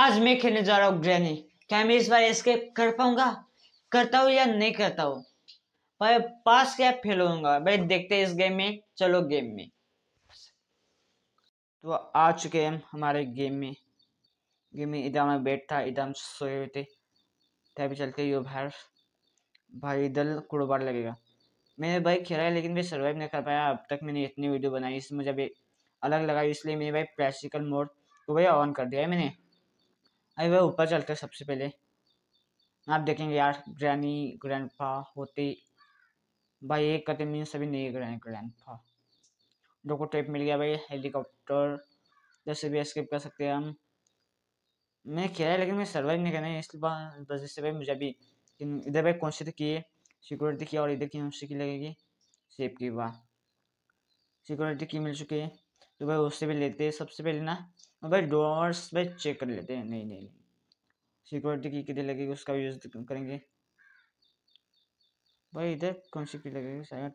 आज मैं खेलने जा रहा हूँ ग्रैनी क्या मैं इस बार एस्केप कर पाऊंगा करता हूँ या नहीं करता हूँ भाई पास क्या फेल होगा भाई देखते हैं इस गेम में चलो गेम में तो आ चुके हैं हमारे गेम में गेम में इधर में बैट था इधर सोए हुए थे तभी चलते यो बाहर भाई इधर कुड़बाड़ लगेगा मैंने भाई खेला है लेकिन मैं सर्वाइव नहीं कर पाया अब तक मैंने इतनी वीडियो बनाई इसमें मुझे अलग लगा इसलिए मैंने भाई प्रैक्टिकल मोड को भाई ऑन कर दिया है मैंने अरे वह ऊपर चलते सबसे पहले आप देखेंगे यार ग्रैनी ग्रैंड पा होते भाई एक करते मीन सभी नहीं ग्रैंड ग्रैंड पा दो को टेप मिल गया भाई हेलीकॉप्टर जैसे भी स्किप कर सकते हैं हम मैं खेला है लेकिन मैं सर्वाइव नहीं करना है इसलिए वजह से भाई मुझे भी इधर भाई कौन से तो किए सिक्योरिटी की और इधर की हमसे की लगेगी सेफ की वाह सिक्योरिटी की मिल चुकी है तो भाई उससे भी लेते हैं सबसे पहले ना भाई मतलब डोर्स भाई चेक कर लेते हैं नहीं नहीं नहीं सिक्योरिटी की कितनी लगेगी उसका यूज़ करेंगे भाई इधर कौन सी की लगेगी शायद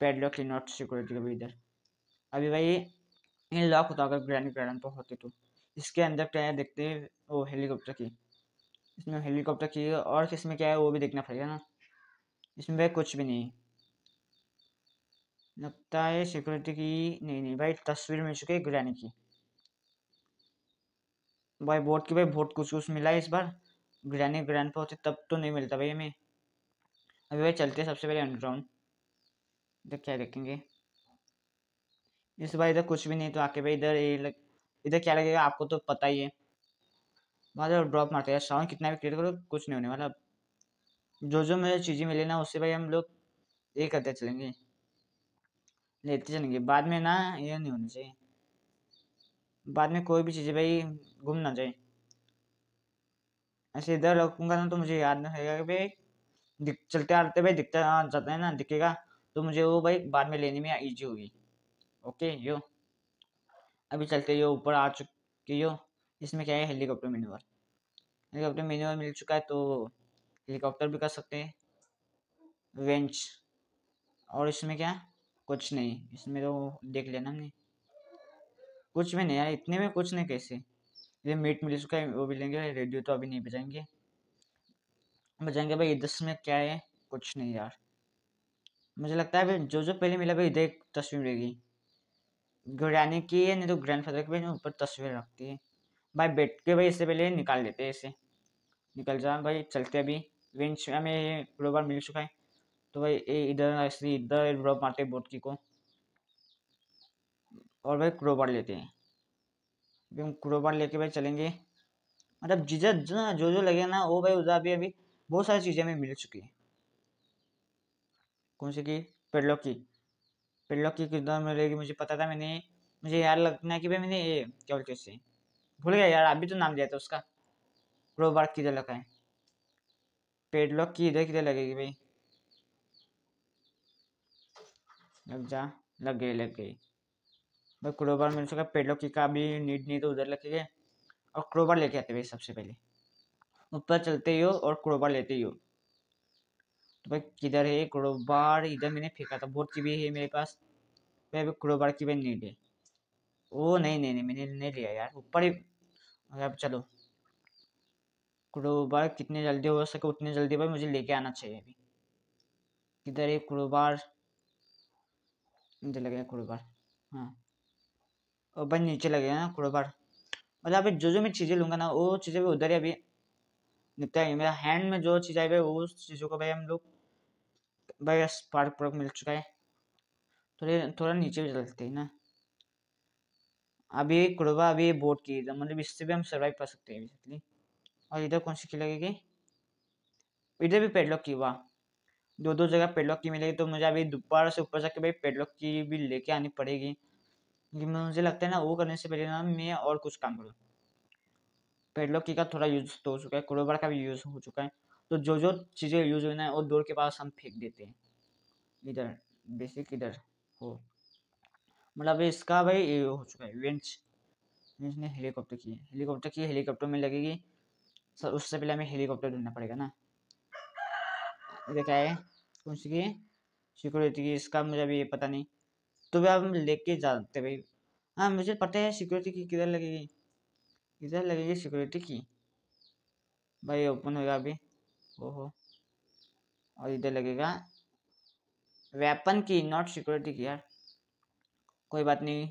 पेडलॉक नॉट सिक्योरिटी का भी इधर अभी भाई ये लॉक होता अगर ग्रैंड ग्रैंड पर होते तो इसके अंदर क्या है देखते हैं वो हेलीकॉप्टर की इसमें हेलीकॉप्टर की और किसमें क्या है वो भी देखना पड़ेगा ना इसमें भाई कुछ भी नहीं लगता है सिक्योरिटी की नहीं नहीं भाई तस्वीर मिल चुकी है ग्रैनी की भाई वोट की भाई वोट कुछ कुछ मिला इस बार ग्रैनी ग्रैंड होते तब तो नहीं मिलता भाई हमें अभी भाई चलते हैं सबसे पहले अंडरग्राउंड इधर क्या देखेंगे इस बार इधर कुछ भी नहीं तो आके भाई इधर ये लग इधर क्या लगेगा आपको तो पता ही है वहाँ ड्रॉप मारते हैं साउंड कितना भी क्रिएट करो कुछ नहीं होने वाला जो जो मुझे चीज़ें मिली ना उससे भाई हम लोग ये करते चलेंगे लेते चलेंगे बाद में ना ये नहीं होना चाहिए बाद में कोई भी चीज़ें भाई घूम ना जाए ऐसे इधर रखूँगा ना तो मुझे याद रहेगा कि भाई दिख चलते आते भाई दिखता जाता है ना दिखेगा तो मुझे वो भाई बाद में लेने में ईजी होगी ओके यो अभी चलते यो ऊपर आ चुके यो इसमें क्या है हेलीकॉप्टर मेन्यूअर हेलीकॉप्टर मेन्यूअर मिल चुका है तो हेलीकॉप्टर भी कर सकते हैं वेंच और इसमें क्या कुछ नहीं इसमें तो देख लेना नहीं कुछ भी नहीं यार इतने में कुछ नहीं कैसे ये मीट मिल चुका है वो भी लेंगे रेडियो तो अभी नहीं बजाएंगे बजाएंगे भाई दस में क्या है कुछ नहीं यार मुझे लगता है भाई जो जो पहले मिला भाई इधर एक तस्वीर मिलेगी घुराने की है नहीं तो ग्रैंड फादर की ऊपर तस्वीर रखती है भाई बैठ के भाई इससे पहले निकाल लेते हैं इसे निकल जा भाई चलते अभी विंच हमें रोबर मिल चुका है तो भाई इधर इधर रोब मारते बोट की को और भाई क्रोबार लेते हैं अभी हम क्रोबार लेके भाई चलेंगे मतलब जिजा जो ना जो जो लगे ना वो भाई उधर भी अभी बहुत सारी चीज़ें हमें मिल चुकी है कौन सी की पेडलॉक की पेडलॉक की किधर मिलेगी मुझे पता था मैंने मुझे यार लगना है कि भाई मैंने ये क्या बोलते उससे भूल गया यार अभी तो नाम दिया था उसका क्रोबार किधर लगा है पेडलॉक की इधर किधर लगेगी भाई लग जा लग गई लग गई भाई क्रोबर मिल पेड़ों की का भी नीड नहीं तो उधर गए और क्रोबर लेके आते भाई सबसे पहले ऊपर चलते ही हो और क्रोबार लेते ही हो तो भाई किधर है क्रोबार इधर मैंने फेंका था बोर्ड की भी है मेरे पास भाई अभी क्रोबार की भी नीड है ओ नहीं नहीं नहीं मैंने नहीं लिया यार ऊपर ही अब चलो क्रोबार कितने जल्दी हो सके उतने जल्दी भाई मुझे लेके आना चाहिए अभी किधर है क्रोबार मुझे क्रोबार हाँ भाई नीचे लगेगा ना खुड़बाड़ मतलब अभी जो जो मैं चीज़ें लूँगा ना वो चीज़ें भी उधर ही अभी निपटाएंगे मेरा हैंड में जो चीज़ आई भाई वो चीज़ों को भाई हम लोग भाई स्पार्क प्रोक मिल चुका है थोड़े थोड़ा नीचे भी चलते हैं ना अभी कुड़वा अभी बोट की मतलब इससे भी हम सर्वाइव कर सकते हैं बेसिकली और इधर कौन सी की लगेगी इधर भी पेडलॉक की वाह दो दो जगह पेडलॉक की मिलेगी तो मुझे अभी दोपहर से ऊपर जाके भाई पेडलॉक की भी लेके आनी पड़ेगी मुझे लगता है ना वो करने से पहले ना मैं और कुछ काम करूँ की का थोड़ा यूज तो हो चुका है क्रोबर का भी यूज हो चुका है तो जो जो चीज़ें यूज होना है वो डोर के पास हम फेंक देते हैं इधर बेसिक इधर हो मतलब इसका भाई ये हो चुका है वेंच इसने हेलीकॉप्टर की हेलीकॉप्टर की हेलीकॉप्टर में लगेगी सर उससे पहले हमें हेलीकॉप्टर ढूंढना पड़ेगा ना देखा है कौन सी की सिक्योरिटी की इसका मुझे अभी पता नहीं तो भी हम लेके जाते भाई हाँ मुझे पता है सिक्योरिटी की किधर लगेगी किधर लगेगी सिक्योरिटी की भाई ओपन होगा अभी ओहो और इधर लगेगा वेपन की नॉट सिक्योरिटी की यार कोई बात नहीं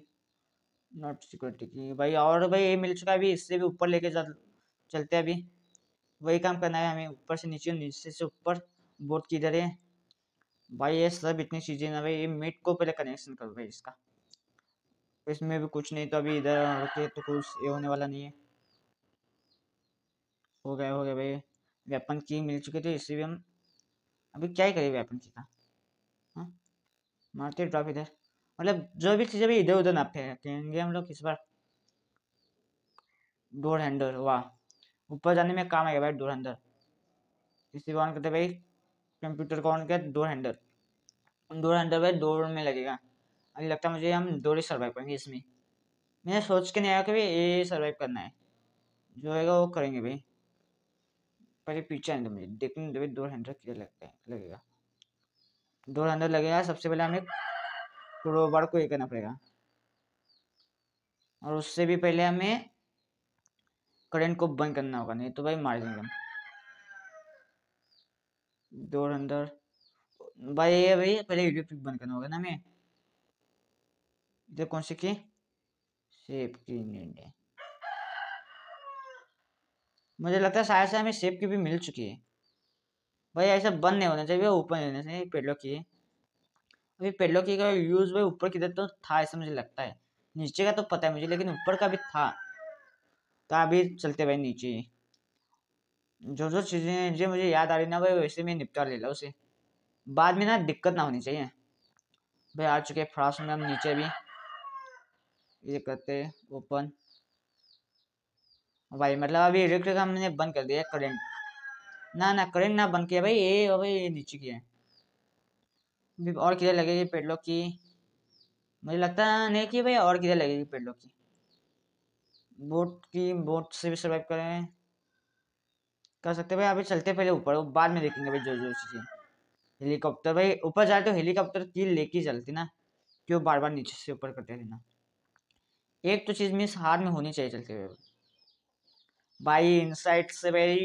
नॉट सिक्योरिटी की भाई और भाई ये मिल चुका है अभी इससे भी ऊपर लेके जा चलते हैं अभी वही काम करना है हमें ऊपर से नीचे नीचे से ऊपर बोर्ड किधर है भाई ये सब इतनी चीज़ें ना भाई ये मीट को पहले कनेक्शन करो भाई इसका इसमें भी कुछ नहीं तो अभी इधर रखे तो कुछ ये होने वाला नहीं है हो गया हो गया भाई वेपन की मिल चुकी थी इससे भी हम अभी क्या ही करें वेपन की का हाँ? मारते ड्रॉप इधर मतलब जो भी चीज़ें भी इधर उधर ना फेंकेंगे हम लोग इस बार डोर हैंडल वाह ऊपर जाने में काम आएगा भाई डोर हैंडल इसी बार करते भाई कंप्यूटर का ऑन किया डोर तो हैंडल डोर हैंडल भाई डोर में लगेगा अभी लगता है मुझे हम दो ही सर्वाइव करेंगे इसमें मैंने सोच के नहीं आया कि भाई ये सर्वाइव करना है जो है वो करेंगे भाई पहले पीछे आने मुझे देखने दो भाई डोर हैंडल क्या लगता है लगेगा डोर हैंडल लगेगा सबसे पहले हमें क्रोबार को ये करना पड़ेगा और उससे भी पहले हमें करंट को बंद करना होगा नहीं तो भाई मार देंगे हम डोर अंदर भाई ये भाई पहले यूट्यूब क्लिप बंद करना होगा ना हमें इधर कौन सी की सेब की नीड मुझे लगता है शायद से हमें सेब की भी मिल चुकी है भाई ऐसा बंद नहीं होना चाहिए ओपन होना चाहिए पेडलो की अभी पेडलो की का यूज भाई ऊपर किधर तो था ऐसा मुझे लगता है नीचे का तो पता है मुझे लेकिन ऊपर का भी था तो अभी चलते भाई नीचे ही जो जो चीज़ें जो मुझे याद आ रही ना भाई वैसे मैं निपटा ले ला उसे बाद में ना दिक्कत ना होनी चाहिए भाई आ चुके फ्रास में हम नीचे भी ये करते ओपन भाई मतलब अभी इलेक्ट्रिक हमने बंद कर दिया करेंट ना ना करेंट ना बंद किया भाई ये भाई ये नीचे की है और किधर लगेगी लोग की मुझे लगता नहीं कि भाई और किधर लगेगी लोग की बोट की बोट से भी सर्वाइव करें कर सकते भाई अभी चलते पहले ऊपर बाद में देखेंगे भाई जो जो चीज़ें हेलीकॉप्टर भाई ऊपर जाए तो हेलीकॉप्टर की लेके चलती ना क्यों बार बार नीचे से ऊपर करते रहना एक तो चीज़ मिस हाथ में होनी चाहिए चलते हुए भाई इनसाइड से भाई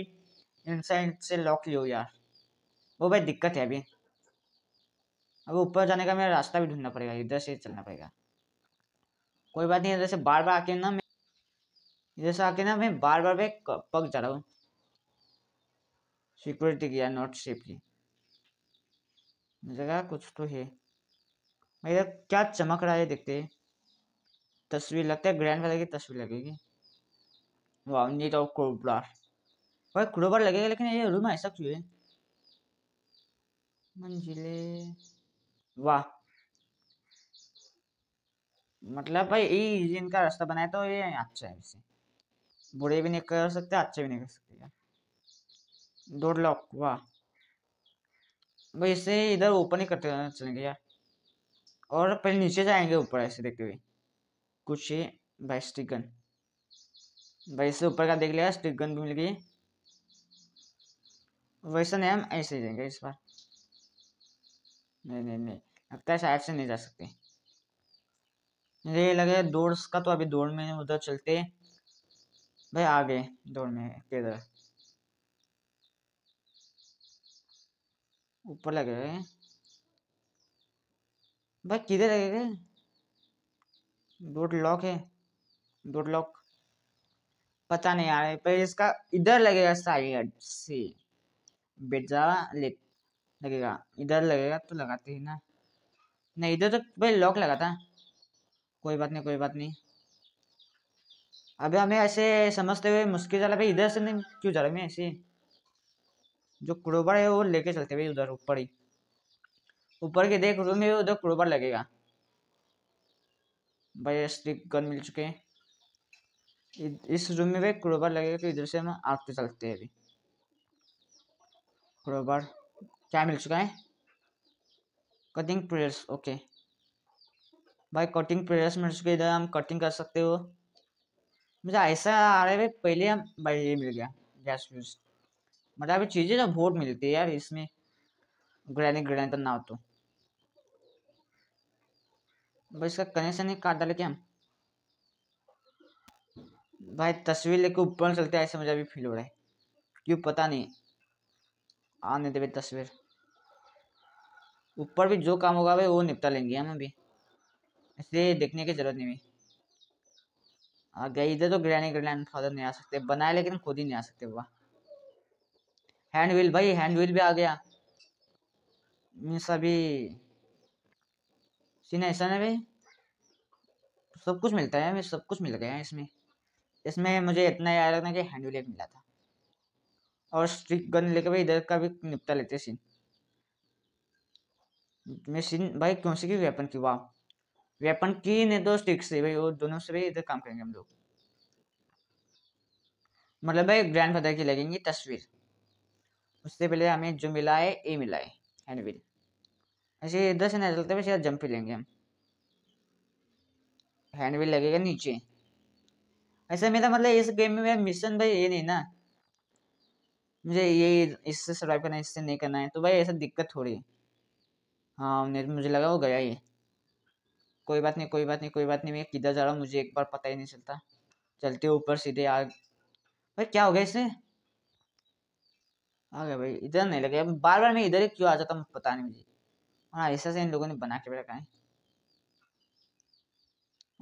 इनसाइड से लॉक लियो यार वो भाई दिक्कत है अभी अब ऊपर जाने का मेरा रास्ता भी ढूंढना पड़ेगा इधर से चलना पड़ेगा कोई बात नहीं इधर से बार बार आके ना मैं इधर से आके ना मैं बार बार भाई पक जा रहा हूँ सिक्योरिटी किया नॉट सेफली जगह कुछ तो है मैं क्या चमक रहा है देखते हैं तस्वीर लगता है ग्रैंड वाले की तस्वीर लगेगी वाह नीट और क्रोबार भाई क्रोबार लगेगा लेकिन ये रूम ऐसा क्यों है मंजिले वाह मतलब भाई ये इनका रास्ता बनाया तो ये अच्छा है इसे बुरे भी नहीं कर सकते अच्छे भी नहीं कर सकते यार दो लॉक वाह भाई इधर ओपन ही करते चलेंगे यार और पहले नीचे जाएंगे ऊपर ऐसे देखते हुए कुछ ही भाई स्टिक गन भाई इसे ऊपर का देख लिया स्टिक गन भी मिल गई वैसे नहीं हम ऐसे ही जाएंगे इस बार नहीं नहीं नहीं लगता है शायद से नहीं जा सकते ये लगे दौड़ का तो अभी दौड़ में उधर चलते भाई आ गए दौड़ में किधर ऊपर लगे हुए भाई किधर लगे गए डोट लॉक है डोट लॉक पता नहीं आ रहा पर इसका इधर लगेगा साइड से बैठ जा लगेगा इधर लगेगा तो लगाते ही ना नहीं इधर तो भाई लॉक लगा था कोई बात नहीं कोई बात नहीं अबे हमें ऐसे समझते हुए मुश्किल चला भाई इधर से नहीं क्यों जा रहा मैं ऐसे जो क्रोबर है वो लेके चलते भाई उधर ऊपर ही ऊपर के देख रूम में उधर क्रोबर लगेगा भाई स्टिक गन मिल चुके हैं इस रूम में भाई क्रोबर लगेगा तो इधर से हम आते चलते हैं अभी क्रोबर क्या मिल चुका है कटिंग प्रेयर्स ओके भाई कटिंग प्रेयर्स मिल चुके इधर हम कटिंग कर सकते हो मुझे ऐसा आ रहा है भाई पहले हम भाई ये मिल गया गैस यूज़ मतलब ये चीज़ें ना बहुत मिलती है यार इसमें ग्रैनी ग्रैनी ना हो तो भाई इसका कनेक्शन ही काट डाले क्या हम भाई तस्वीर लेके ऊपर चलते ऐसे मुझे अभी फील हो रहा है क्यों पता नहीं आने दे तस्वीर ऊपर भी जो काम होगा भाई वो निपटा लेंगे हम अभी इसलिए देखने की जरूरत नहीं हुई आ गए इधर तो ग्रैनी ग्रैंड फादर नहीं आ सकते बनाए लेकिन खुद ही नहीं आ सकते वाह हैंड व्हील भाई हैंड व्हील भी आ गया मीन्स अभी सीन ऐसा ना भाई सब कुछ मिलता है सब कुछ मिल गया इसमें इसमें मुझे इतना याद रखना कि हैंड व्हील मिला था और स्टिक गन लेके भाई इधर का भी निपटा लेते सीन मैं सीन भाई कौन सी की वेपन की वाह वेपन की ने दो स्टिक से भाई वो दोनों से भाई इधर काम करेंगे हम लोग मतलब भाई ग्रैंड फादर की लगेंगी तस्वीर उससे पहले हमें जो मिला है ए मिला है हैंडविल ऐसे इधर से ना चलते वैसे सीधा जंप ही लेंगे हम हैंड हैंडविल लगेगा नीचे ऐसा मेरा मतलब इस गेम में मेरा मिशन भाई ये नहीं ना मुझे ये इससे सर्वाइव करना इससे नहीं करना है तो भाई ऐसा दिक्कत थोड़ी है हाँ नहीं मुझे लगा वो गया ये कोई बात नहीं कोई बात नहीं कोई बात नहीं मैं किधर जा रहा हूँ मुझे एक बार पता ही नहीं चलता चलते ऊपर सीधे आग भाई क्या हो गया इससे आ गया भाई इधर नहीं लगे बार बार मैं इधर ही क्यों आ जाता हूँ पता नहीं मुझे हाँ ऐसा से इन लोगों ने बना के रखा है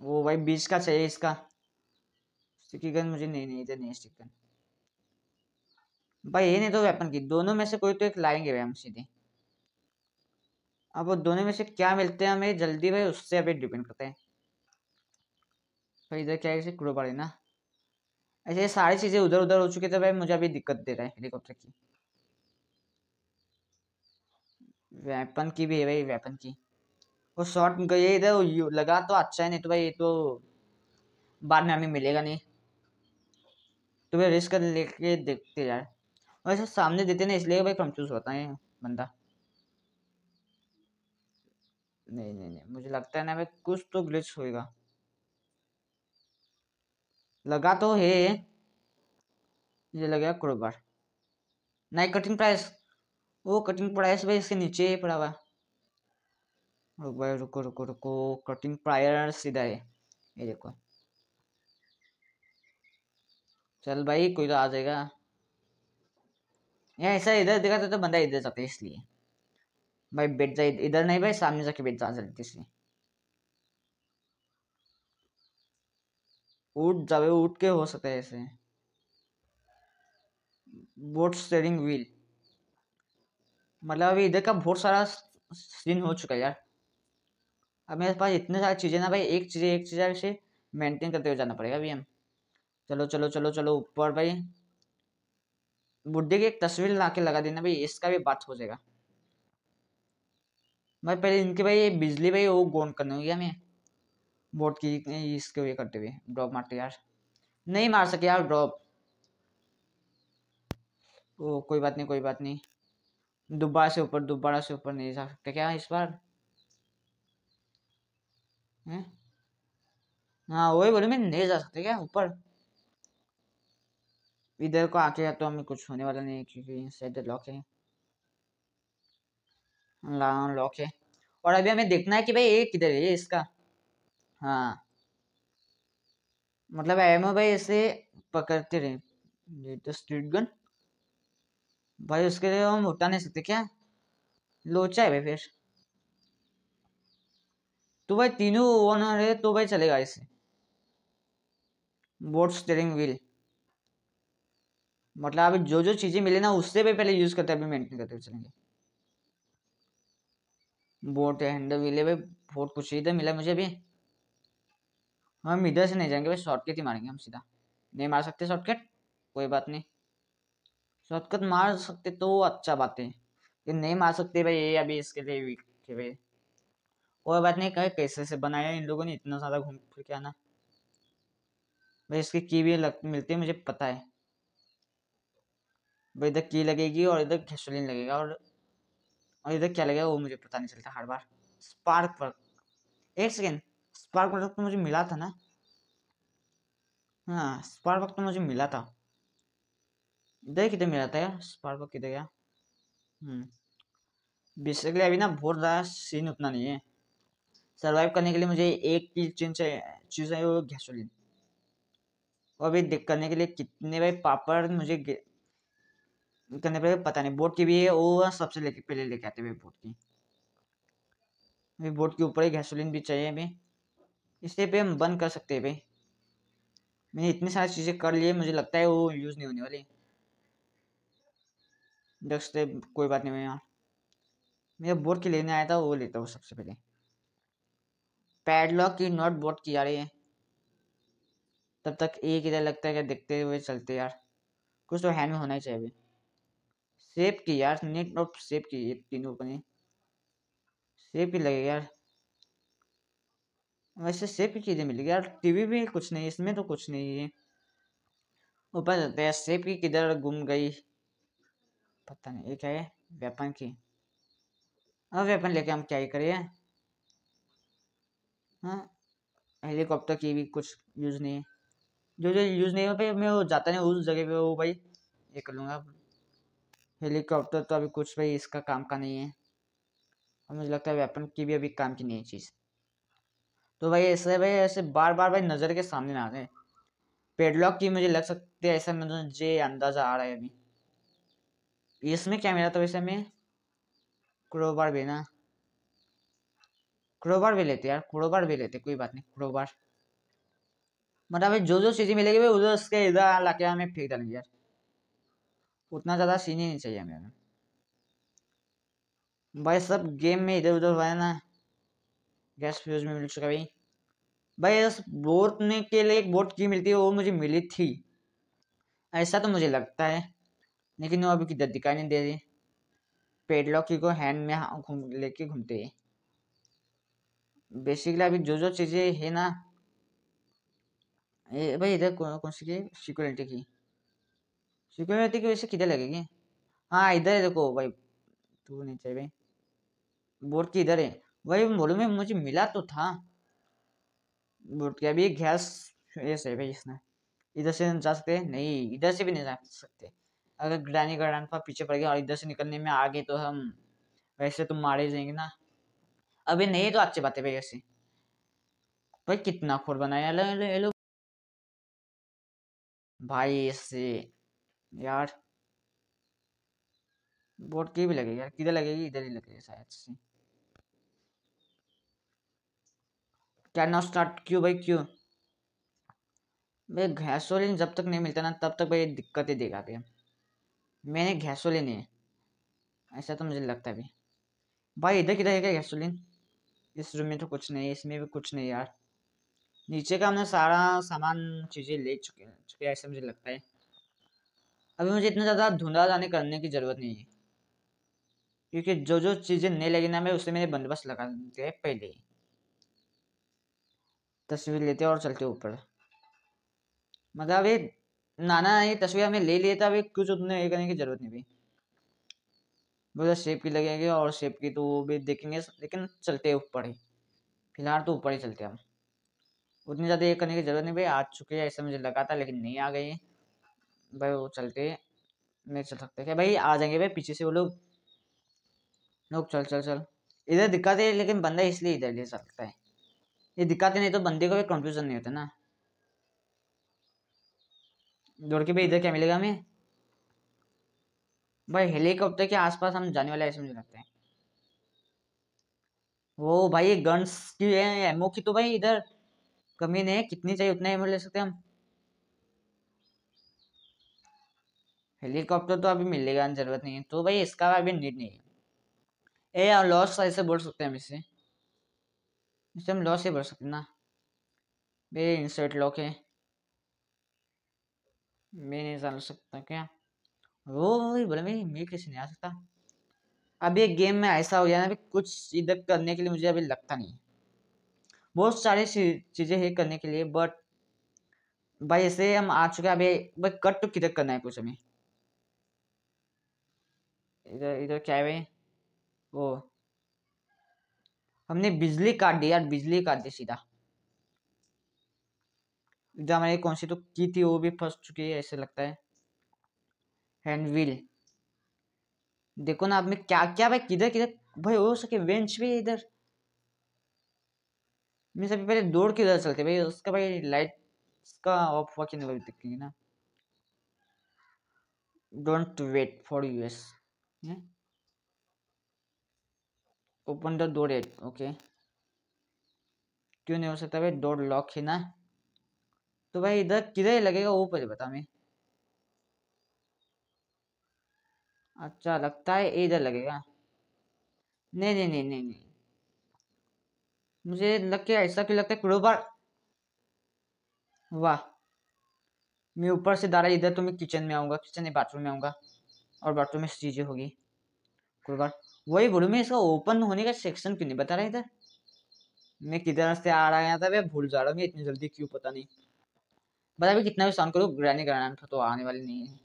वो भाई बीच का चाहिए इसका स्टिकी गन मुझे नहीं नहीं इधर नहीं स्टिक गन भाई ये नहीं तो वेपन की दोनों में से कोई तो एक लाएंगे भाई हम सीधे अब वो दोनों में से क्या मिलते हैं हमें जल्दी भाई उससे अभी डिपेंड करते हैं भाई इधर क्या है क्रो पड़े ना ऐसे सारी चीज़ें उधर उधर हो चुकी थे तो भाई मुझे अभी दिक्कत दे रहा है हेलीकॉप्टर की वेपन की भी है भाई वेपन की वो शॉर्ट ये इधर लगा तो अच्छा है नहीं तो भाई ये तो बाद में हमें मिलेगा नहीं तो भाई रिस्क लेके देखते जाए वैसे सामने देते ना इसलिए भाई कंफ्यूज होता है बंदा नहीं नहीं नहीं मुझे लगता है ना भाई कुछ तो ग्लिच होएगा लगा तो है ये लगेगा क्रोबार नहीं कटिंग प्राइस वो कटिंग प्रायर भाई इसके नीचे पड़ा हुआ रुक भाई रुको रुको रुको कटिंग प्रायर सीधा है ये देखो चल भाई कोई तो आ जाएगा यहाँ ऐसा इधर देखा तो, तो बंदा इधर जाता है इसलिए भाई बैठ जाए इधर नहीं भाई सामने जाके बैठ जा जल्दी उठ जावे उठ के हो सकता है ऐसे बोट स्टेरिंग व्हील मतलब अभी इधर का बहुत सारा सीन हो चुका है यार अब मेरे पास इतने सारी चीज़ें ना भाई एक चीज़ एक चीज़ से मेंटेन करते हुए जाना पड़ेगा अभी हम चलो चलो चलो चलो ऊपर भाई बुढ़े की एक तस्वीर ला के लगा देना भाई इसका भी बात हो जाएगा भाई पहले इनके भाई बिजली भाई वो गोन करनी होगी हमें बोर्ड की इसके हुए करते हुए ड्रॉप मारते यार नहीं मार सके यार ड्रॉप ओ कोई बात नहीं कोई बात नहीं दोबारा से ऊपर दोबारा से ऊपर नहीं जा सकते क्या इस बार हाँ वही बोले मैं नहीं जा सकते क्या ऊपर इधर को आके तो हमें कुछ होने वाला नहीं क्योंकि इनसाइड लॉक है लॉक है और अभी हमें देखना है कि भाई ये किधर है ये इसका हाँ मतलब एमओ भाई ऐसे पकड़ते रहे तो स्ट्रीट गन भाई उसके लिए हम उठा नहीं सकते क्या लोचा है भाई फिर तो भाई तीनों ओनर है तो भाई चलेगा इसे बोर्ड स्टेरिंग व्हील मतलब अभी जो जो चीज़ें मिले ना उससे भी पहले यूज़ करते अभी मेंटेन करते हुए चलेंगे बोट है हैंडल व्हील है भाई बहुत कुछ इधर मिला मुझे अभी हम इधर से नहीं जाएंगे भाई शॉर्टकट ही मारेंगे हम सीधा नहीं मार सकते शॉर्टकट कोई बात नहीं शॉर्टकट मार सकते तो अच्छा बात है लेकिन नहीं मार सकते भाई ये अभी इसके लिए वीक थे भाई और बात नहीं कहे कैसे से बनाया इन लोगों ने इतना सारा घूम फिर के आना भाई इसकी की भी लग मिलती है मुझे पता है भाई इधर की लगेगी और इधर खेसोलिन लगेगा और और इधर क्या लगेगा वो मुझे पता नहीं चलता हर बार स्पार्क वर्क एक सेकेंड स्पार्क वर्क तो मुझे मिला था ना हाँ स्पार्क वर्क तो मुझे मिला था इधर किधर मिला था यार स्पार्क को किधर गया हम्म। बेसिकली अभी ना बहुत ज़्यादा सीन उतना नहीं है सर्वाइव करने के लिए मुझे एक चीज चाहिए चीज़ है वो गैसोलीन और अभी करने के लिए कितने भाई पापड़ मुझे करने पड़ेगा पता नहीं बोट की भी है वो सबसे लेके पहले लेके आते भाई बोट की अभी बोट के ऊपर ही गैसोलीन भी चाहिए अभी इसलिए पे हम बंद कर सकते हैं भाई मैंने इतनी सारी चीज़ें कर लिए मुझे लगता है वो यूज़ नहीं होने वाली दोस्तों कोई बात नहीं मैं यहाँ मेरा बोर्ड के लेने आया था वो लेता हूँ सबसे पहले पैडलॉक की नोट बोर्ड की जा रही है तब तक एक इधर लगता है क्या देखते हुए चलते यार कुछ तो हैंड में होना ही चाहिए अभी सेब की यार नेट नोट सेब की ये तीनों पर सेब की लगेगा यार वैसे सेब की चीज़ें मिलेगी यार टीवी भी कुछ नहीं इसमें तो कुछ नहीं है ऊपर चलते हैं सेब की किधर गुम गई पता नहीं ये क्या है वेपन की हाँ वेपन लेके हम क्या ही करिए हाँ हेलीकॉप्टर की भी कुछ यूज़ नहीं है जो जो यूज़ नहीं हो भाई मैं वो जाता नहीं उस जगह पे वो भाई ये कर लूँगा हेलीकॉप्टर तो अभी कुछ भाई इसका काम का नहीं है और मुझे लगता है वेपन की भी अभी काम की नहीं है चीज़ तो भाई ऐसे भाई ऐसे बार बार भाई नज़र के सामने ना आ हैं पेडलॉक की मुझे लग सकती है ऐसा मुझे मतलब अंदाज़ा आ रहा है अभी इसमें क्या मिला तो वैसे में क्रोबार भी ना हाँ। क्रोबार भी लेते यार क्रोबार भी लेते कोई बात नहीं क्रोबार मतलब जो जो चीज़ें मिलेगी भाई उधर उसके इधर ला के हमें फेंक डालेंगे यार उतना ज़्यादा सीन ही नहीं चाहिए हमें भाई सब गेम में इधर उधर हुआ है ना गैस फ्यूज में मिल चुका भाई भाई इस बोर्ड के लिए एक बोर्ड की मिलती है वो मुझे मिली थी ऐसा तो मुझे लगता है लेकिन वो अभी किधर दिखाई नहीं दे रही पेड की को हैंड में हाँ घूम लेके घूमते है बेसिकली अभी जो जो चीज़ें है ना ये भाई इधर कौन कौन सी सिक्योरिटी की सिक्योरिटी की वैसे किधर लगेगी हाँ इधर है देखो भाई तू नहीं नीचे भाई बोर्ड की इधर है भाई बोलू में मुझे मिला तो था बोर्ड के अभी गैस ऐसे भाई इसने इधर से जा सकते नहीं इधर से भी नहीं जा सकते अगर ग्रैनी गडान पर पीछे पड़ गया और इधर से निकलने में आ गए तो हम वैसे तो मारे जाएंगे ना अभी नहीं तो अच्छी बात है भाई ऐसी भाई कितना खोर बनाया लो, लो, लो। भाई ऐसे यार बोर्ड की भी लगेगी यार किधर लगेगी इधर ही लगेगी शायद से क्या ना स्टार्ट क्यों भाई क्यों भाई गैसोलिन जब तक नहीं मिलता ना तब तक भाई दिक्कत ही देगा भैया मैंने गैसोलिन है ऐसा तो मुझे लगता भी भाई इधर किधर है क्या गैसोलिन इस रूम में तो कुछ नहीं है इसमें भी कुछ नहीं यार नीचे का हमने सारा सामान चीज़ें ले चुके चुके ऐसा मुझे लगता है अभी मुझे इतना ज़्यादा धुंधा जाने करने की ज़रूरत नहीं है क्योंकि जो जो चीज़ें नहीं लगी ना मैं उसे मैंने बंदोबस्त लगा दिया है पहले ही तस्वीर लेते और चलते ऊपर मतलब ये नाना ये तस्वीर हमें ले लिया था अभी कुछ उतने ये करने की जरूरत नहीं थी बोला शेप की लगेगी और शेप की तो वो भी देखेंगे लेकिन चलते ऊपर ही फिलहाल तो ऊपर ही चलते हम उतनी ज़्यादा ये करने की जरूरत नहीं भाई आ चुके हैं ऐसा मुझे लगा था लेकिन नहीं आ गई भाई वो चलते नहीं चल सकते क्या भाई आ जाएंगे भाई पीछे से वो लोग लोग चल चल चल इधर दिक्कत है लेकिन बंदा इसलिए इधर ले सकता है ये दिक्कत नहीं तो बंदे को भी कंफ्यूजन नहीं होता ना दौड़ के भाई इधर क्या मिलेगा हमें भाई हेलीकॉप्टर के आसपास हम जाने वाले ऐसे मुझे लगता हैं वो भाई गन्स की है एमओ की तो भाई इधर कमी नहीं है कितनी चाहिए उतना एमओ ले सकते हैं हम हेलीकॉप्टर तो अभी मिलेगा जरूरत नहीं है तो भाई इसका अभी नीड नहीं है ए लॉस ऐसे बोल सकते हैं हम इससे इससे हम लॉस ही बोल सकते ना भाई इंसर्ट लॉक है मैं नहीं डाल सकता क्या वो बोले मैं मैं कैसे नहीं आ सकता अभी एक गेम में ऐसा हो ना अभी कुछ इधर करने के लिए मुझे अभी लगता नहीं बहुत सारी चीज़ें है करने के लिए बट भाई ऐसे हम आ चुके हैं अभी भाई कट तो किधर करना है कुछ हमें इधर इधर क्या है भाई ओ हमने बिजली काट दी यार बिजली काट दी सीधा एग्जाम मैंने कौन सी तो की थी वो भी फंस चुकी है ऐसे लगता है हैंड व्हील देखो ना आप में क्या क्या भाई किधर किधर भाई हो सके वेंच भी है इधर मैं सभी पहले दौड़ के उधर चलते भाई उसका भाई लाइट का ऑफ हुआ कि नहीं दिखेगी ना don't wait for us open the door at okay क्यों नहीं हो सकता भाई डोर लॉक है ना तो भाई इधर किधर लगेगा वो पहले बता मैं अच्छा लगता है इधर लगेगा नहीं नहीं नहीं नहीं नहीं मुझे लग के ऐसा क्यों लगता है क्रोबार वाह मैं ऊपर से दारा इधर तो मैं किचन में आऊँगा किचन में बाथरूम में आऊँगा और बाथरूम में चीज़ें होगी क्रोबार वही बोलूँ मैं इसका ओपन होने का सेक्शन क्यों नहीं बता रहा इधर मैं किधर से आ रहा था मैं भूल जा रहा हूँ मैं इतनी जल्दी क्यों पता नहीं बता भी कितना भी साउंड करो ग्रैनी ग्रैंड तो आने वाली नहीं है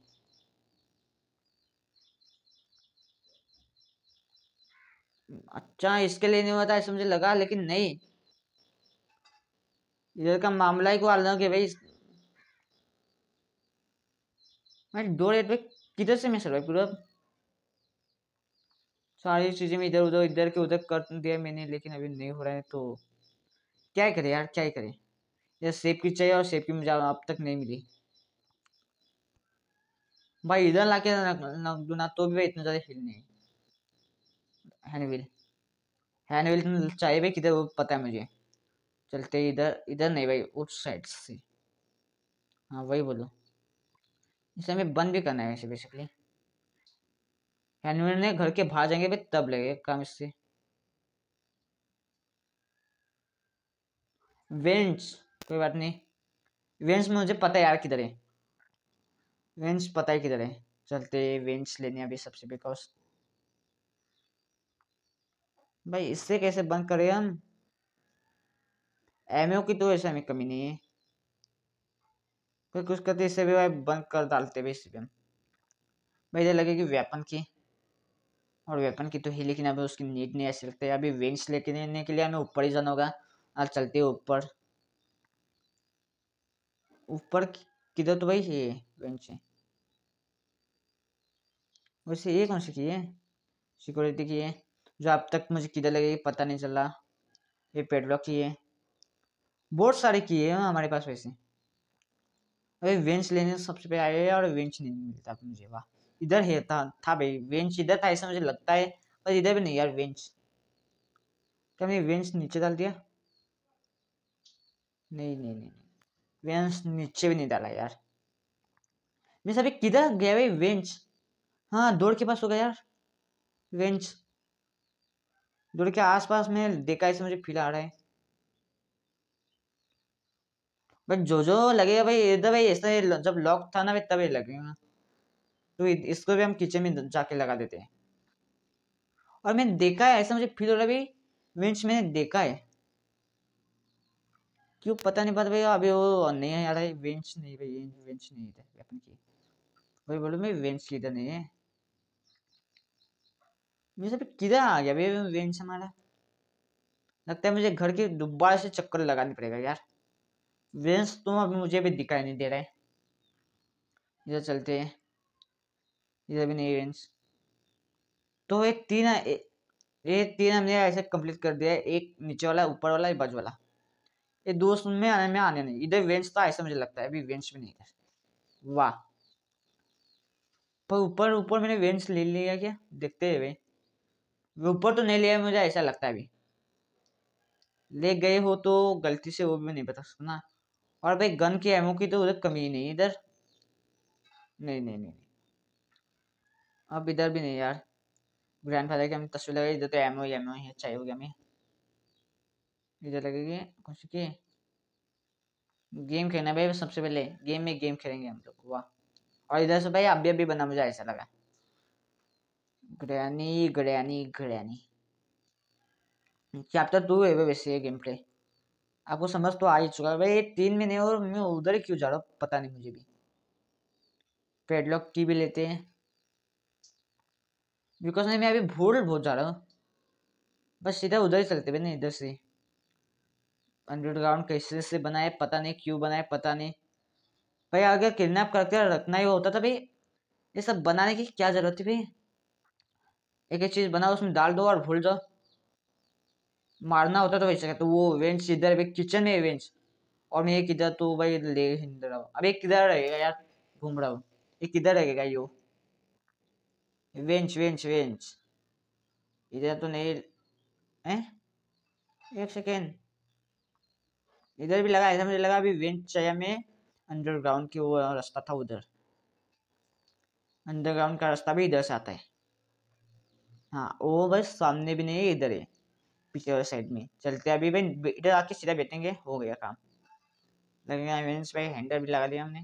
अच्छा इसके लिए नहीं होता ऐसा मुझे लगा लेकिन नहीं इधर का मामला ही को अलग है भाई मैं दो रेट पे किधर से मैं सर्वाइव करूँ अब सारी चीज़ें मैं इधर उधर इधर के उधर कर दिया मैंने लेकिन अभी नहीं हो रहा है तो क्या करे यार क्या करे ये सेब की चाहिए और सेब की मुझे अब तक नहीं मिली भाई इधर लाके रख दूँ ना तो भी इतना ज़्यादा हिल नहीं हैंडविल हैंडविल तो चाहिए भाई किधर वो पता है मुझे चलते इधर इधर नहीं भाई उस साइड से हाँ वही बोलो इसे हमें बंद भी करना है वैसे बेसिकली हैंडमेड ने घर के बाहर जाएंगे भाई तब लगे काम इससे वेंट्स कोई बात नहीं वेंस मुझे पता है यार किधर है वेंस पता है किधर है चलते वेंस लेने अभी सबसे बिकॉज भाई इससे कैसे बंद करें हम एम की तो ऐसे हमें कमी नहीं है कोई कुछ करते इसे भी भाई बंद कर डालते भाई इससे भी हम भाई इधर लगेगी वेपन की और वेपन की तो ही लेकिन अभी उसकी नीड नहीं ऐसे लगता है अभी वेंस लेके लेने के लिए हमें ऊपर ही जाना होगा और चलते ऊपर ऊपर किधर तो भाई ये बेंच है वैसे ये कौन सी की है सिक्योरिटी की है जो अब तक मुझे किधर लगे पता नहीं चला ये पेडलॉक की है बहुत सारे की है हमारे पास वैसे अरे वेंच लेने सबसे पहले आए और वेंच नहीं मिलता मुझे वाह इधर है था था भाई वेंच इधर था ऐसा मुझे लगता है पर इधर भी नहीं यार वेंच क्या मैंने वेंच नीचे डाल दिया नहीं नहीं नहीं, नहीं। वेंस नीचे भी नहीं डाला यार मैं सभी किधर गया भाई वेंच हाँ दौड़ के पास हो गया यार वेंच दौड़ के आसपास में देखा इसे मुझे फील आ रहा है बट जो जो लगेगा भाई इधर तो भाई ऐसा जब लॉक था ना भाई तभी लगेगा तो इसको भी हम किचन में जाके लगा देते हैं और मैंने देखा है ऐसा मुझे फील हो रहा है भाई वेंच मैंने देखा है क्यों पता नहीं पता भैया अभी वो नहीं है यार वेंच नहीं भैया वेंच नहीं इधर अपन की भाई बोलो मैं वेंच किधर नहीं है मुझे सब किधर आ गया भाई वेंच हमारा लगता है मुझे घर के दोबारा से चक्कर लगानी पड़ेगा यार वेंच तुम अभी मुझे भी दिखाई नहीं दे रहा है इधर चलते हैं इधर भी नहीं वेंच तो ये तीन ये तीन हमने ऐसे कंप्लीट कर दिया है एक नीचे वाला ऊपर वाला एक बाजू वाला ये सुन में आने में आने नहीं इधर वेंच तो ऐसा मुझे लगता है अभी वेंच भी नहीं कर वाह पर ऊपर ऊपर मैंने वेंच ले लिया क्या देखते हैं भाई ऊपर तो नहीं लिया मुझे ऐसा लगता है अभी ले गए हो तो गलती से वो भी नहीं बता सकता ना और भाई गन की एमओ की तो उधर कमी ही नहीं इधर नहीं नहीं नहीं अब इधर भी नहीं यार ग्रैंड फादर की हमने तस्वीर लगाई इधर तो एमओ एमओ ही ही हो गया हमें इधर लगेगी कुछ के गेम खेलना भाई सबसे पहले गेम में गेम खेलेंगे हम लोग वाह और इधर से भाई अभी अभी बना मुझे ऐसा लगा granny granny granny chapter two है वैसे ये गेम प्ले आपको समझ तो आ ही चुका है भाई तीन महीने और मैं उधर ही क्यों जा रहा हूँ पता नहीं मुझे भी पेडलॉक की भी लेते हैं बिकॉज नहीं मैं अभी भूल बहुत जा रहा हूँ बस सीधा उधर ही चलते भाई नहीं इधर से अंडरग्राउंड कैसे से बनाए पता नहीं क्यों बनाए पता नहीं भाई अगर किडनैप करके रखना ही होता था भाई ये सब बनाने की क्या ज़रूरत थी भाई एक एक चीज़ बनाओ उसमें डाल दो और भूल जाओ मारना होता तो वैसे तो वो वेंच इधर भाई किचन में वेंच और मैं एक इधर तो भाई ले रहा हूँ अब एक किधर रहेगा यार घूम रहा हूँ एक किधर रहेगा यो वेंच वेंच वेंच इधर तो नहीं है एक सेकेंड इधर भी लगा ऐसा मुझे लगा अभी वेंटचया में अंडरग्राउंड की वो रास्ता था उधर अंडरग्राउंड का रास्ता भी इधर से आता है हाँ वो बस सामने भी नहीं है इधर है पीछे वाले साइड में चलते अभी भाई इधर आके सीधा बैठेंगे हो गया काम लगेगा एविडेंस भाई हैंडल भी लगा दिया हमने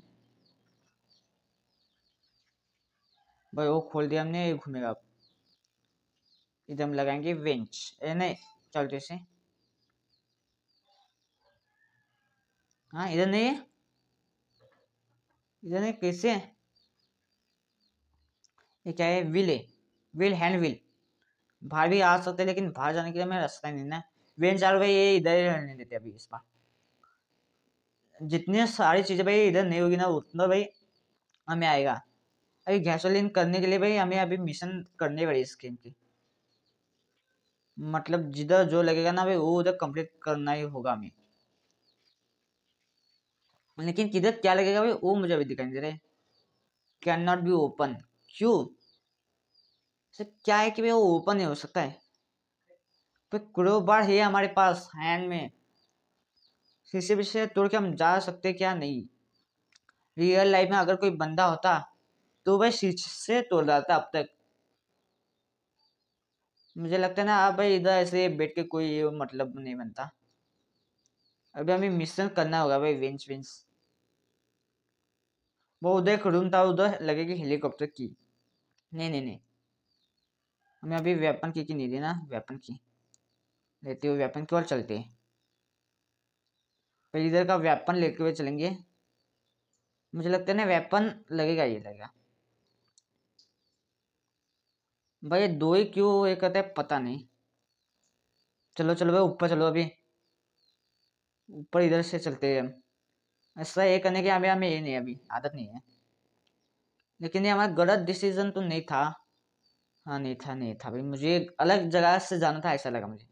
भाई वो खोल दिया हमने घूमेगा अब इधर हम लगाएंगे वेंच नहीं चलते तो से हाँ इधर नहीं है इधर नहीं कैसे ये क्या है व्हील है व्हील हैंड व्हील बाहर भी आ सकते लेकिन बाहर जाने के लिए मैं रास्ता नहीं ना वेन चार भाई ये इधर ही रहने देते अभी इस बार जितनी सारी चीज़ें भाई इधर नहीं होगी ना उतना भाई हमें आएगा अभी गैसोलीन करने के लिए भाई हमें अभी मिशन करने पड़ी स्कीम की मतलब जिधर जो लगेगा ना भाई वो उधर कंप्लीट करना ही होगा हमें लेकिन किधर क्या लगेगा भाई वो मुझे अभी दिखाई दे रहा है कैन नॉट बी ओपन क्यों सर क्या है कि भाई वो ओपन नहीं हो सकता है तो क्रोबार है हमारे पास हैंड में किसी भी से तोड़ के हम जा सकते क्या नहीं रियल लाइफ में अगर कोई बंदा होता तो भाई शीशे से तोड़ डालता अब तक मुझे लगता है ना आप भाई इधर ऐसे बैठ के कोई मतलब नहीं बनता अभी हमें मिशन करना होगा भाई विंच विंच वो उधर करूँ था उधर लगेगी हेलीकॉप्टर की नहीं नहीं नहीं हमें अभी वेपन की, की नहीं देना वेपन की लेते हुए वेपन की और चलते पहले इधर का वेपन लेते हुए चलेंगे मुझे लगता है ना वेपन लगेगा ये लगेगा भाई दो ही क्यों ये कहते हैं पता नहीं चलो चलो भाई ऊपर चलो अभी ऊपर इधर से चलते हैं हम ऐसा ये करने की अभी हमें ये नहीं अभी आदत नहीं है लेकिन ये हमारा गलत डिसीजन तो नहीं था हाँ नहीं था नहीं था भाई मुझे अलग जगह से जाना था ऐसा लगा मुझे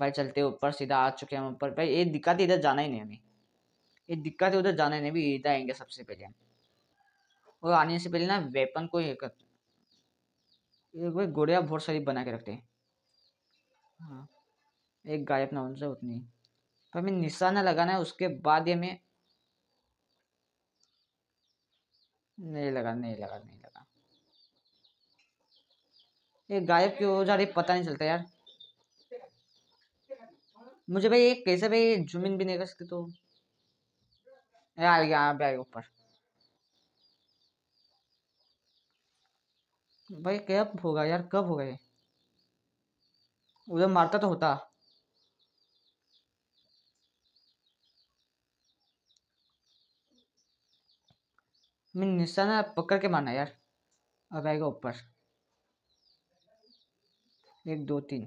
भाई चलते ऊपर सीधा आ चुके हैं ऊपर भाई ये दिक्कत इधर जाना ही नहीं हमें ये दिक्कत उधर जाना ही नहीं भी इधर आएंगे सबसे पहले हम और आने से पहले ना वेपन को ये करते भाई गोड़िया बहुत सारी बना के रखते हैं हाँ एक गायब ना उनसे उतनी हमें निशाना लगाना है उसके बाद ये हमें नहीं लगा नहीं लगा नहीं लगा ये गायब क्यों हो जा रही पता नहीं चलता यार मुझे भाई ये कैसे भाई जुमिन भी नहीं कर सकते तो यार यहाँ पे आए ऊपर भाई कब होगा यार कब होगा ये उधर मारता तो होता मैं निशाना पकड़ के मारना यार अब आएगा ऊपर एक दो तीन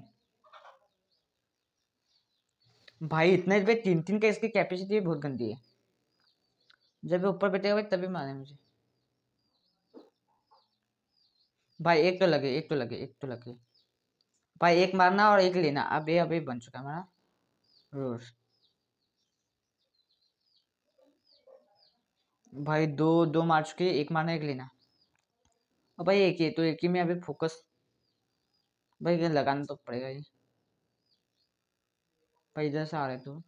भाई इतने पे तीन तीन का इसकी कैपेसिटी भी बहुत गंदी है जब ऊपर बैठेगा भाई तभी मारे मुझे भाई एक तो लगे एक तो लगे एक तो लगे भाई एक मारना और एक लेना अब ये अभी बन चुका है हमारा रोस्ट भाई दो दो मार चुके एक मारना एक लेना और भाई एक ही तो एक ही में अभी फोकस भाई लगाना तो पड़ेगा ही भाई इधर से आ रहे तू तो।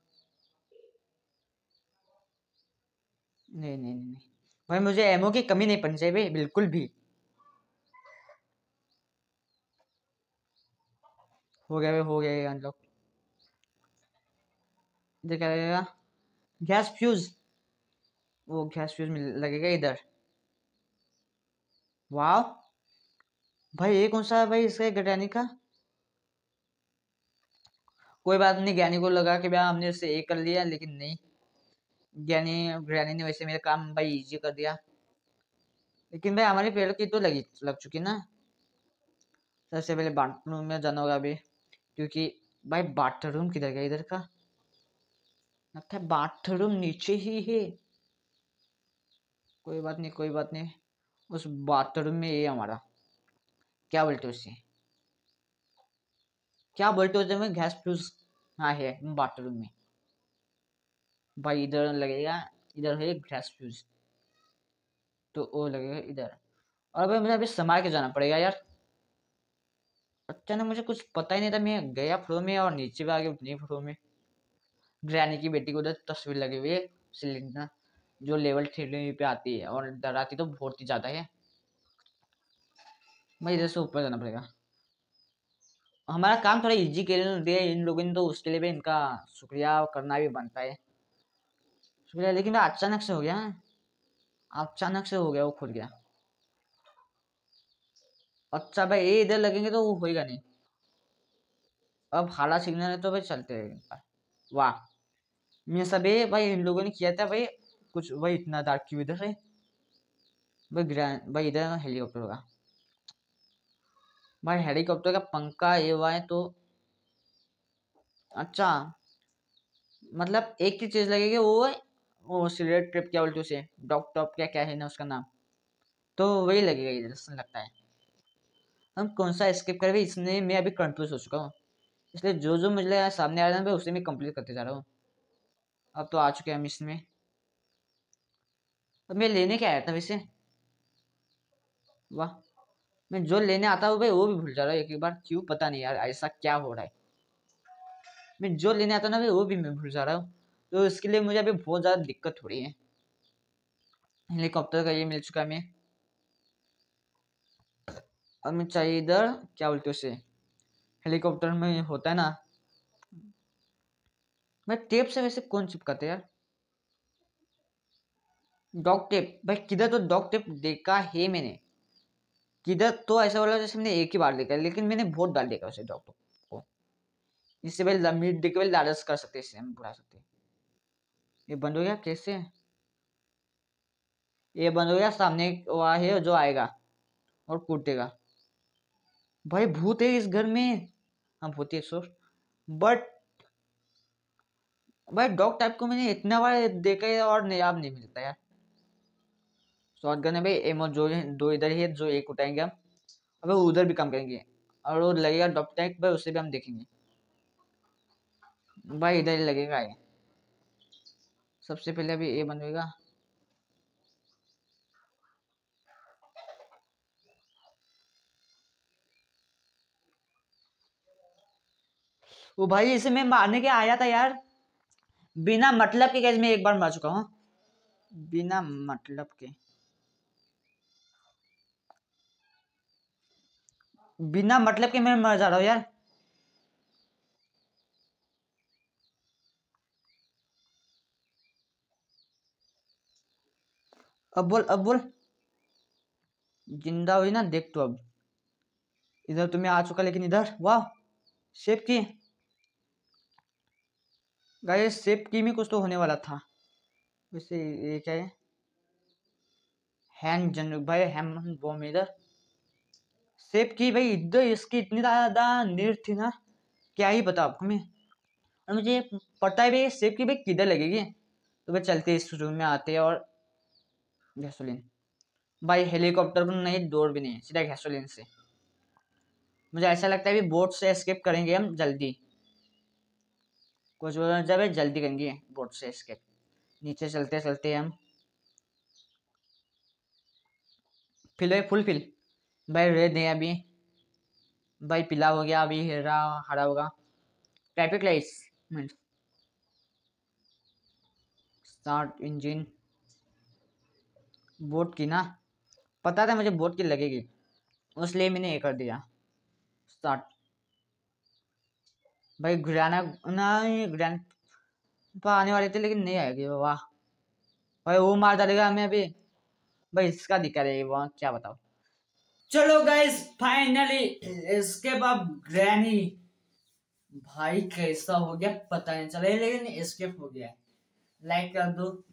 नहीं नहीं नहीं भाई मुझे एमओ की कमी नहीं पड़नी चाहिए भाई बिल्कुल भी हो गया भाई हो गया अनलॉक देखा गैस फ्यूज़ वो गैस फ्यूज में लगेगा इधर वाह भाई ये कौन सा है भाई इसका गटैनी का कोई बात नहीं ज्ञानी को लगा कि भाई हमने उससे एक कर लिया लेकिन नहीं ज्ञानी ज्ञानी ने वैसे मेरा काम भाई इजी कर दिया लेकिन भाई हमारे पेड़ की तो लगी लग चुकी ना सबसे पहले बाथरूम में जाना होगा अभी क्योंकि भाई बाथरूम किधर गया इधर का लगता है बाथरूम नीचे ही है कोई बात नहीं कोई बात नहीं उस बाथरूम में ये हमारा क्या बोलते उससे क्या बोलते उसे में गैस फ्यूज हाँ है बाथरूम में भाई इधर लगेगा इधर है गैस फ्यूज तो वो लगेगा इधर और भाई मुझे अभी संभाल के जाना पड़ेगा यार अचानक मुझे कुछ पता ही नहीं था मैं गया फ्लो में और नीचे भी आ गया उतनी फ्लो में ग्रैनी की बेटी को उधर तस्वीर लगी हुई है सिलेंडर जो लेवल थ्री पे आती है और डर आती तो बहुत ही ज़्यादा है मैं इधर से ऊपर जाना पड़ेगा हमारा काम थोड़ा इजी लिए दिया इन लोगों ने तो उसके लिए भी इनका शुक्रिया करना भी बनता है शुक्रिया लेकिन अचानक से हो गया अचानक से हो गया वो खुल गया अच्छा भाई ये इधर लगेंगे तो वो होएगा नहीं अब हाला सिग्नल है तो भाई चलते रहेंगे वाह मैं सभी भाई इन लोगों ने किया था भाई कुछ वही इतना डार्क क्यों इधर से भाई ग्रैंड भाई इधर हेलीकॉप्टर का भाई हेलीकॉप्टर का पंखा ये हुआ है तो अच्छा मतलब एक ही चीज़ लगेगी वो वो सिगरेट ट्रिप क्या बोलते उसे डॉक टॉप क्या क्या है ना उसका नाम तो वही लगेगा इधर लगता है हम कौन सा स्किप करें इसमें मैं अभी कंफ्यूज हो चुका हूँ इसलिए जो जो मुझे सामने आ रहा है उसे मैं कंप्लीट करते जा रहा हूँ अब तो आ चुके हैं हम इसमें तो मैं लेने क्या आया था वैसे वाह मैं जो लेने आता हूँ भाई वो भी भूल जा रहा हूँ एक एक बार क्यों पता नहीं यार ऐसा क्या हो रहा है मैं जो लेने आता ना भाई वो भी मैं भूल जा रहा हूँ तो इसके लिए मुझे अभी बहुत ज़्यादा दिक्कत हो रही है हेलीकॉप्टर का ये मिल चुका है मैं और मैं चाहिए इधर क्या बोलते उसे हेलीकॉप्टर में होता है ना मैं टेप से वैसे कौन चिपकाते यार डॉग टेप भाई किधर तो डॉग टेप देखा है मैंने किधर तो ऐसा वाला जैसे मैंने एक ही बार देखा लेकिन मैंने बहुत बार देखा उसे डॉग टेप को इससे पहले लमीट देख पहले लालस कर सकते इससे हम बुला सकते ये बंद हो गया कैसे ये बंद हो गया सामने वहा है जो आएगा और कूटेगा भाई भूत है इस घर में हाँ भूत है सोच बट भाई डॉग टाइप को मैंने इतना बार देखा है और नहीं नहीं मिलता यार शॉर्ट गन है भाई और जो दो इधर ही है जो एक उठाएंगे हम अब उधर भी काम करेंगे और वो लगेगा डॉप टैक भाई उसे भी हम देखेंगे भाई इधर ही लगेगा ये सबसे पहले अभी ए बनवेगा वो भाई इसे मैं मारने के आया था यार बिना मतलब के गैस मैं एक बार मार चुका हूँ बिना मतलब के बिना मतलब के मैं मर जा रहा हूँ यार अब बोल अब बोल जिंदा हुई ना देख तो अब इधर तुम्हें तो आ चुका लेकिन इधर वाह सेफ की गाय सेफ की में कुछ तो होने वाला था वैसे ये क्या है हैंग जन भाई हैम बॉम इधर सेब की भाई इधर इसकी इतनी ज़्यादा नीर थी ना क्या ही बताओ आपको मैं और मुझे पता है भाई सेब की भाई किधर लगेगी तो भाई चलते इस रूम में आते और गैसोलीन भाई हेलीकॉप्टर पर नहीं दौड़ भी नहीं सीधा गैसोलीन से मुझे ऐसा लगता है भाई बोट से एस्केप करेंगे हम जल्दी कुछ जब है जल्दी करेंगे बोट से एस्केप नीचे चलते चलते हम फिल भाई फुल फिल भाई रेड है अभी भाई पीला हो गया अभी हरा हरा होगा traffic lights minute start engine boat की ना पता था मुझे बोट की लगेगी उसलिए मैंने ये कर दिया स्टार्ट भाई घुराना नहीं गुरान पर तो आने वाले थे लेकिन नहीं आएगी वाह भाई वो मार डालेगा हमें अभी भाई इसका दिक्कत है वहाँ क्या बताओ चलो गाइस फाइनली इसके बाद ग्रैनी भाई कैसा हो गया पता नहीं चला लेकिन स्केप हो गया लाइक कर दो